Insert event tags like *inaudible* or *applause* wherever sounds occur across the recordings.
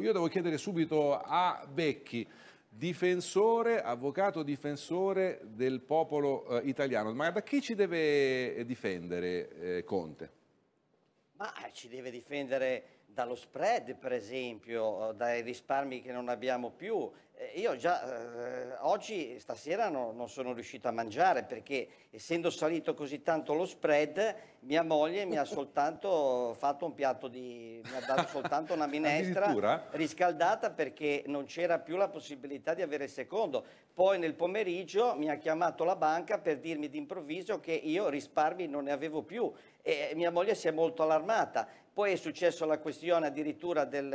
Io devo chiedere subito a Becchi, difensore, avvocato difensore del popolo eh, italiano, ma da chi ci deve difendere eh, Conte? Ma ci deve difendere dallo spread per esempio, dai risparmi che non abbiamo più. Io già eh, oggi, stasera, no, non sono riuscito a mangiare perché essendo salito così tanto lo spread, mia moglie mi ha *laughs* soltanto fatto un piatto di... mi ha dato soltanto una minestra riscaldata perché non c'era più la possibilità di avere il secondo. Poi nel pomeriggio mi ha chiamato la banca per dirmi d'improvviso che io risparmi non ne avevo più e mia moglie si è molto allarmata poi è successa la questione addirittura del,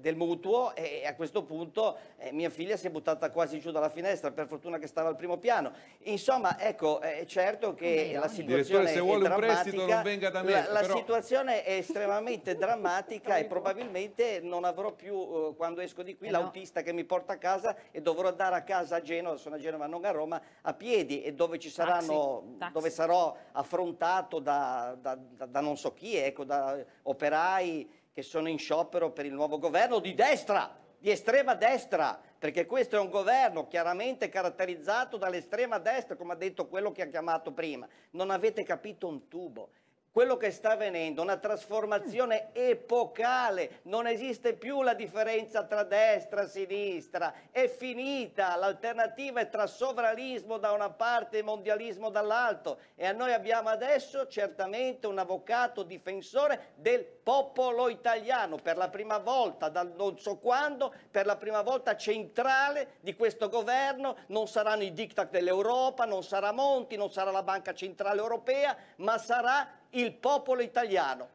del, mutuo e a questo punto eh, mia figlia si è buttata quasi giù dalla finestra, per fortuna che stava al primo piano. Insomma, ecco, è certo che la situazione se vuole un prestito non venga da me. La, la però... situazione è estremamente drammatica e probabilmente non avrò più, eh, quando esco di qui, eh l'autista no. che mi porta a casa e dovrò andare a casa a Genova, sono a Genova non a Roma, a piedi e dove, ci saranno, Taxi. Taxi. dove sarò affrontato da, da, da, da, non so chi, ecco, da, operai che sono in sciopero per il nuovo governo di destra, di estrema destra, perché questo è un governo chiaramente caratterizzato dall'estrema destra, come ha detto quello che ha chiamato prima. Non avete capito un tubo quello che sta avvenendo, una trasformazione epocale, non esiste più la differenza tra destra e sinistra, è finita, l'alternativa è tra sovranismo da una parte e mondialismo dall'altro e a noi abbiamo adesso certamente un avvocato difensore del popolo italiano, per la prima volta, dal non so quando, per la prima volta centrale di questo governo, non saranno i diktat dell'Europa, non sarà Monti, non sarà la Banca Centrale Europea, ma sarà il il popolo italiano.